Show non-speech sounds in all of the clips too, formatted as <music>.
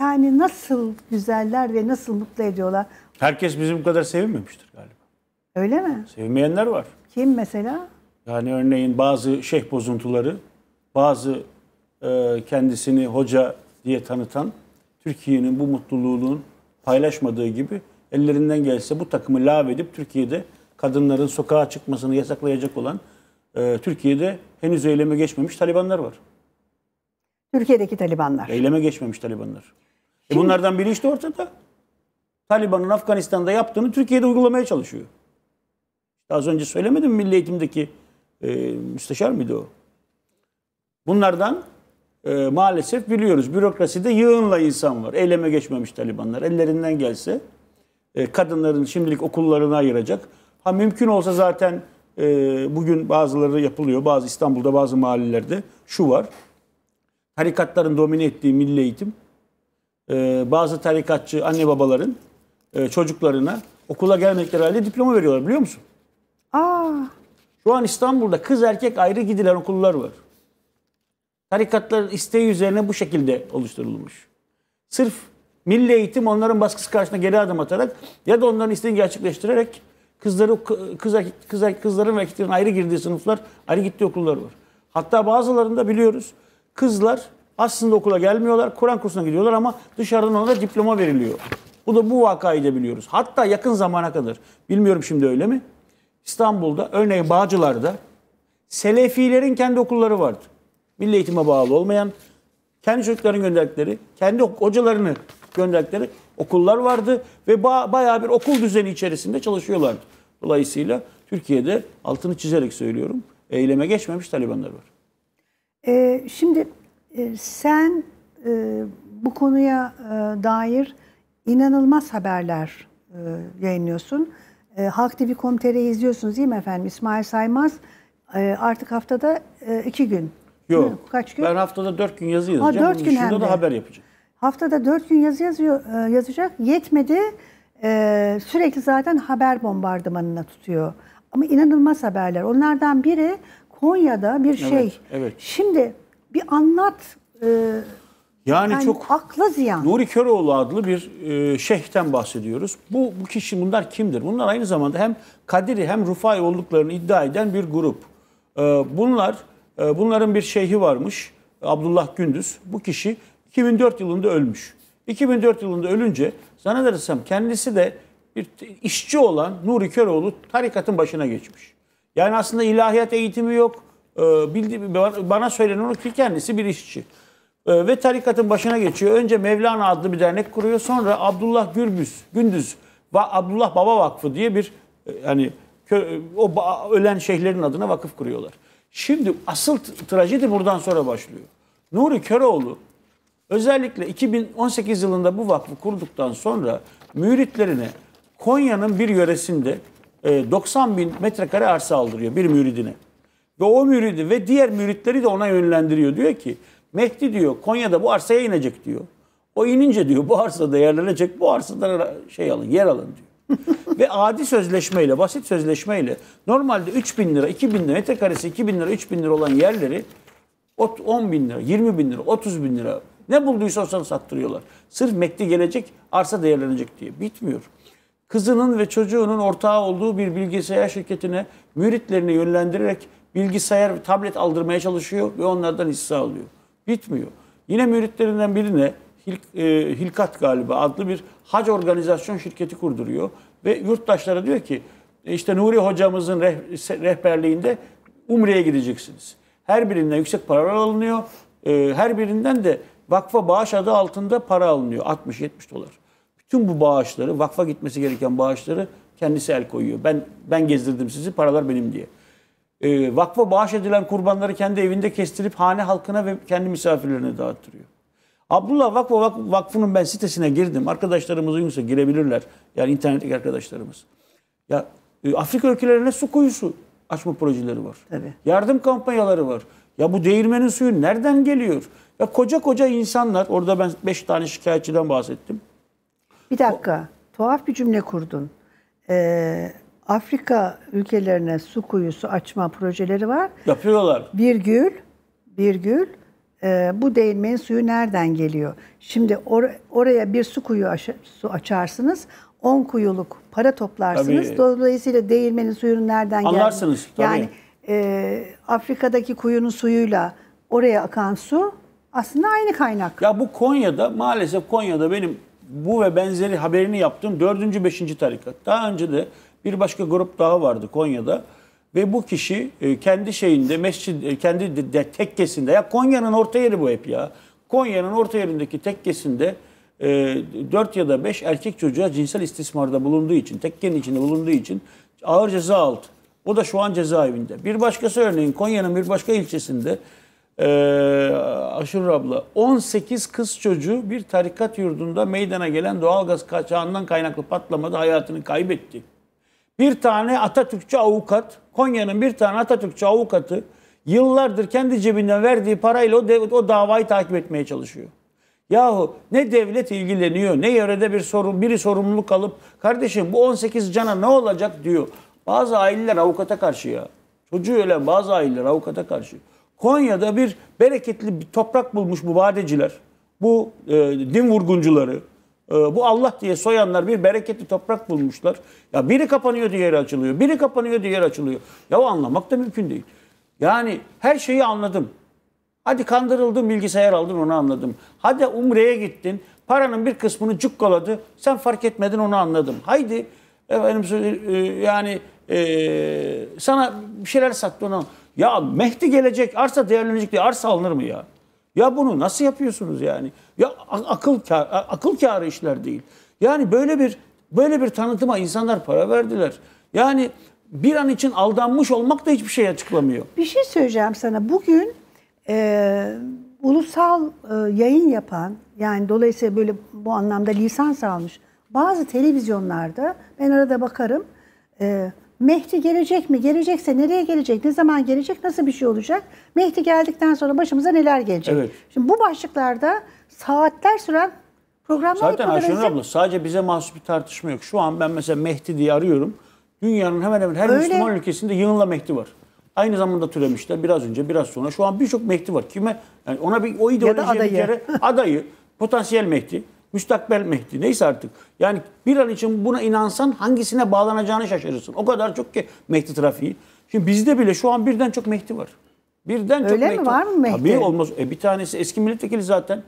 yani nasıl güzeller ve nasıl mutlu ediyorlar. Herkes bizim kadar sevinmemiştir galiba. Öyle mi? Sevinmeyenler var. Kim mesela? Yani örneğin bazı şeyh bozuntuları, bazı e, kendisini hoca diye tanıtan Türkiye'nin bu mutluluğunun paylaşmadığı gibi ellerinden gelse bu takımı lav edip Türkiye'de kadınların sokağa çıkmasını yasaklayacak olan e, Türkiye'de henüz eyleme geçmemiş Talibanlar var. Türkiye'deki Talibanlar. Eyleme geçmemiş Talibanlar. E Şimdi, e bunlardan biri işte ortada. Taliban'ın Afganistan'da yaptığını Türkiye'de uygulamaya çalışıyor. Az önce söylemedim mi Milli Eğitim'deki e, müsteşar mıydı o? Bunlardan e, maalesef biliyoruz bürokraside yığınla insan var. Eyleme geçmemiş Talibanlar. Ellerinden gelse e, kadınların şimdilik okullarını ayıracak. Ha mümkün olsa zaten e, bugün bazıları yapılıyor. Bazı İstanbul'da bazı mahallelerde şu var tarikatların domine ettiği milli eğitim, e, bazı tarikatçı anne babaların e, çocuklarına okula gelmedikleri halde diploma veriyorlar biliyor musun? Aa. Şu an İstanbul'da kız erkek ayrı gidilen okullar var. Tarikatların isteği üzerine bu şekilde oluşturulmuş. Sırf milli eğitim onların baskısı karşısında geri adım atarak ya da onların isteğini gerçekleştirerek kızları kız erkek, kız erkek, kızların ve erkeklerin ayrı girdiği sınıflar, ayrı gittiği okullar var. Hatta bazılarında biliyoruz Kızlar aslında okula gelmiyorlar. Kur'an kursuna gidiyorlar ama dışarıdan ona diploma veriliyor. Bu da bu vakayı da biliyoruz. Hatta yakın zamana kadar. Bilmiyorum şimdi öyle mi? İstanbul'da örneğin Bağcılar'da Selefilerin kendi okulları vardı. Milli eğitime bağlı olmayan kendi çocukların gönderdikleri, kendi hocalarını gönderdikleri okullar vardı ve ba- bayağı bir okul düzeni içerisinde çalışıyorlardı. Dolayısıyla Türkiye'de altını çizerek söylüyorum, eyleme geçmemiş Talibanlar var. Ee, şimdi e, sen e, bu konuya e, dair inanılmaz haberler yayınlıyorsun. E, Halk TV Komitere'yi izliyorsunuz değil mi efendim? İsmail Saymaz artık haftada iki gün. Yok. kaç gün? Ben haftada dört gün yazı yazacağım. Ha, dört gün hem de. da haber yapacağım. Haftada dört gün yazı yazıyor, yazacak. Yetmedi. sürekli zaten haber bombardımanına tutuyor. Ama inanılmaz haberler. Onlardan biri Konya'da bir şey. Evet, evet. Şimdi bir anlat. E, yani, yani çok akla ziyan. Nuri Köroğlu adlı bir e, şeyhten bahsediyoruz. Bu bu kişi bunlar kimdir? Bunlar aynı zamanda hem Kadiri hem Rufai olduklarını iddia eden bir grup. E, bunlar e, bunların bir şeyhi varmış. Abdullah Gündüz. Bu kişi 2004 yılında ölmüş. 2004 yılında ölünce zannedersem kendisi de bir işçi olan Nuri Köroğlu tarikatın başına geçmiş. Yani aslında ilahiyat eğitimi yok. Ee, bana söylenen o ki kendisi bir işçi. Ee, ve tarikatın başına geçiyor. Önce Mevlana adlı bir dernek kuruyor. Sonra Abdullah Gürbüz, Gündüz, Va Abdullah Baba Vakfı diye bir e, yani o ölen şeyhlerin adına vakıf kuruyorlar. Şimdi asıl trajedi buradan sonra başlıyor. Nuri Köroğlu özellikle 2018 yılında bu vakfı kurduktan sonra müritlerine Konya'nın bir yöresinde 90 e, bin metrekare arsa aldırıyor bir müridine. Ve o müridi ve diğer müritleri de ona yönlendiriyor. Diyor ki Mehdi diyor Konya'da bu arsaya inecek diyor. O inince diyor bu arsa değerlenecek bu arsada şey alın yer alın diyor. <laughs> ve adi sözleşmeyle basit sözleşmeyle normalde 3 bin lira 2 bin lira metrekaresi 2 bin lira 3 bin lira olan yerleri 10 bin lira 20 bin lira 30 bin lira ne bulduysa o sana sattırıyorlar. Sırf Mehdi gelecek arsa değerlenecek diye bitmiyor kızının ve çocuğunun ortağı olduğu bir bilgisayar şirketine müritlerini yönlendirerek bilgisayar, tablet aldırmaya çalışıyor ve onlardan hisse alıyor. Bitmiyor. Yine müritlerinden birine Hil, e, Hilkat galiba adlı bir hac organizasyon şirketi kurduruyor ve yurttaşlara diyor ki e, işte Nuri hocamızın rehberliğinde Umre'ye gideceksiniz. Her birinden yüksek paralar alınıyor. E, her birinden de vakfa bağış adı altında para alınıyor. 60-70 dolar. Tüm bu bağışları, vakfa gitmesi gereken bağışları kendisi el koyuyor. Ben ben gezdirdim sizi, paralar benim diye. E, vakfa bağış edilen kurbanları kendi evinde kestirip hane halkına ve kendi misafirlerine dağıttırıyor. Abdullah Vakfı Vakf, Vakfı'nın ben sitesine girdim. Arkadaşlarımız uygunsa girebilirler. Yani internetteki arkadaşlarımız. Ya e, Afrika ülkelerine su kuyusu açma projeleri var. Tabii. Yardım kampanyaları var. Ya bu değirmenin suyu nereden geliyor? Ya koca koca insanlar, orada ben beş tane şikayetçiden bahsettim. Bir dakika. O... Tuhaf bir cümle kurdun. Ee, Afrika ülkelerine su kuyusu açma projeleri var. Yapıyorlar. Virgül, virgül e, ee, bu değirmenin suyu nereden geliyor? Şimdi or, oraya bir su kuyu aş, su açarsınız. 10 kuyuluk para toplarsınız. Tabii. Dolayısıyla değirmenin suyunun nereden geldiğini anlarsınız. Tabii. Yani e, Afrika'daki kuyunun suyuyla oraya akan su aslında aynı kaynak. Ya bu Konya'da maalesef Konya'da benim bu ve benzeri haberini yaptım. Dördüncü, beşinci tarikat. Daha önce de bir başka grup daha vardı Konya'da. Ve bu kişi e, kendi şeyinde, mescid, e, kendi de tekkesinde, ya Konya'nın orta yeri bu hep ya. Konya'nın orta yerindeki tekkesinde e, 4 ya da 5 erkek çocuğa cinsel istismarda bulunduğu için, tekkenin içinde bulunduğu için ağır ceza aldı. O da şu an cezaevinde. Bir başkası örneğin Konya'nın bir başka ilçesinde e, Aşurur abla 18 kız çocuğu bir tarikat yurdunda meydana gelen doğalgaz kaçağından kaynaklı patlamada hayatını kaybetti. Bir tane Atatürkçü avukat, Konya'nın bir tane Atatürkçü avukatı yıllardır kendi cebinden verdiği parayla o, dev, o davayı takip etmeye çalışıyor. Yahu ne devlet ilgileniyor ne yörede bir sorun biri sorumluluk alıp kardeşim bu 18 cana ne olacak diyor. Bazı aileler avukata karşı ya. Çocuğu ölen bazı aileler avukata karşı. Konya'da bir bereketli bir toprak bulmuş bu vadeciler. Bu e, din vurguncuları, e, bu Allah diye soyanlar bir bereketli toprak bulmuşlar. Ya biri kapanıyor diğeri açılıyor. Biri kapanıyor diğeri açılıyor. Ya anlamak da mümkün değil. Yani her şeyi anladım. Hadi kandırıldın bilgisayar aldın onu anladım. Hadi umreye gittin paranın bir kısmını cukkaladı sen fark etmedin onu anladım. Haydi efendim, e, yani e, sana bir şeyler sattı onu anladım. Ya Mehdi gelecek, arsa değerlenecek diye arsa alınır mı ya? Ya bunu nasıl yapıyorsunuz yani? Ya akıl kâr, akıl kârı işler değil. Yani böyle bir böyle bir tanıtıma insanlar para verdiler. Yani bir an için aldanmış olmak da hiçbir şey açıklamıyor. Bir şey söyleyeceğim sana. Bugün e, ulusal e, yayın yapan yani dolayısıyla böyle bu anlamda lisans almış bazı televizyonlarda ben arada bakarım e, Mehdi gelecek mi? Gelecekse nereye gelecek? Ne zaman gelecek? Nasıl bir şey olacak? Mehdi geldikten sonra başımıza neler gelecek? Evet. Şimdi bu başlıklarda saatler süren programlar Zaten Ayşenur abla sadece bize mahsus bir tartışma yok. Şu an ben mesela Mehdi diye arıyorum. Dünyanın hemen hemen her Öyle. Müslüman ülkesinde yığınla Mehdi var. Aynı zamanda türemişler biraz önce biraz sonra. Şu an birçok Mehdi var. Kime? Yani ona bir o ideolojiye adayı. bir kere adayı, <laughs> potansiyel Mehdi müstakbel Mehdi neyse artık. Yani bir an için buna inansan hangisine bağlanacağını şaşırırsın. O kadar çok ki Mehdi trafiği. Şimdi bizde bile şu an birden çok Mehdi var. Birden Öyle çok mi Mehdi var mı Mehdi? Tabii olmaz. E, bir tanesi eski milletvekili zaten.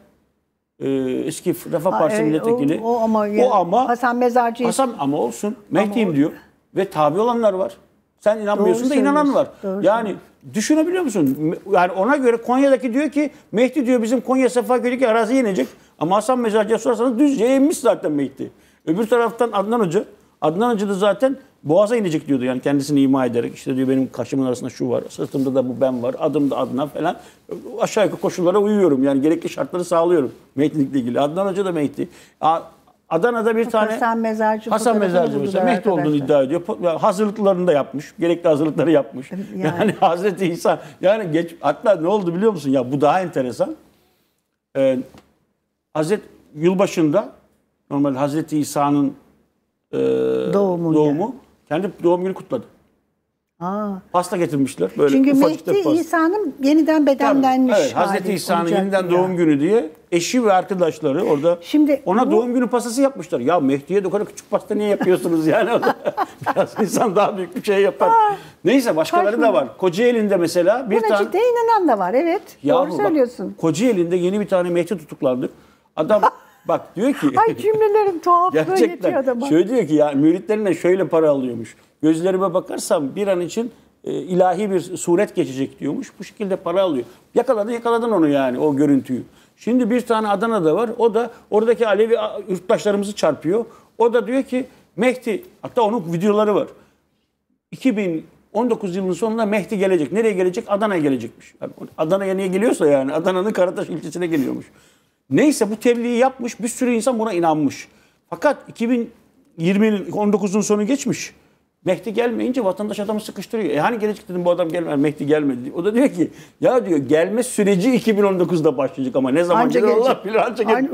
E, eski Refah Partisi e, milletvekili. O, o, ama, o ama Hasan Mezarcı. Hasan ama olsun. Mehdi'yim diyor. Ve tabi olanlar var. Sen inanmıyorsun Doğru da inanan var. Doğru yani düşünebiliyor musun? Yani ona göre Konya'daki diyor ki Mehdi diyor bizim Konya Sefaköy'deki arazi yenecek. Ama Hasan Mezarcı'ya sorarsanız düzce inmiş zaten meyiti. Öbür taraftan Adnan Hoca. Adnan Hoca da zaten Boğaz'a inecek diyordu yani kendisini ima ederek. işte diyor benim kaşımın arasında şu var, sırtımda da bu ben var, adım da Adnan falan. Aşağı yukarı koşullara uyuyorum yani gerekli şartları sağlıyorum meyitlikle ilgili. Adnan Hoca da meyitli. Adana'da bir tane Hasan Mezarcı, Hasan Mezarcı mesela Mehdi olduğunu iddia ediyor. Hazırlıklarını da yapmış. Gerekli hazırlıkları yapmış. Yani, <laughs> yani Hazreti İsa yani geç hatta ne oldu biliyor musun? Ya bu daha enteresan. Ee, Hazret yılbaşında normal Hazreti İsa'nın e, doğumu, doğumu yani. kendi doğum günü kutladı. Aa. Pasta getirmişler böyle Çünkü Mehdi İsa'nın yeniden bedenlenmiş Tabii, evet, Hazreti İsa'nın yeniden ya. doğum günü diye eşi ve arkadaşları orada Şimdi ona bu... doğum günü pastası yapmışlar. Ya Mehdi'ye de kadar küçük pasta niye yapıyorsunuz yani? <laughs> Biraz insan daha büyük bir şey yapar. Aa, Neyse başkaları Kaç da var. Kocaeli'nde mesela bir tane... Buna inanan da var evet. Yahu, doğru söylüyorsun. Bak, Kocaeli'nde yeni bir tane Mehdi tutuklandı. Adam bak diyor ki... Ay cümlelerin tuhaflığı gerçekten, yetiyor adama. Şöyle diyor ki ya müritlerine şöyle para alıyormuş. Gözlerime bakarsam bir an için e, ilahi bir suret geçecek diyormuş. Bu şekilde para alıyor. Yakaladın yakaladın onu yani o görüntüyü. Şimdi bir tane Adana'da var. O da oradaki Alevi yurttaşlarımızı çarpıyor. O da diyor ki Mehdi hatta onun videoları var. 2019 yılının sonunda Mehdi gelecek. Nereye gelecek? Adana'ya gelecekmiş. Yani Adana'ya niye geliyorsa yani Adana'nın Karataş ilçesine geliyormuş. Neyse bu tebliği yapmış bir sürü insan buna inanmış. Fakat 2020'nin 19'un sonu geçmiş. Mehdi gelmeyince vatandaş adamı sıkıştırıyor. E hani gelecek dedim bu adam gelmez, Mehdi gelmedi. O da diyor ki ya diyor gelme süreci 2019'da başlayacak ama ne zaman anca gelir Allah bilir anca gelir.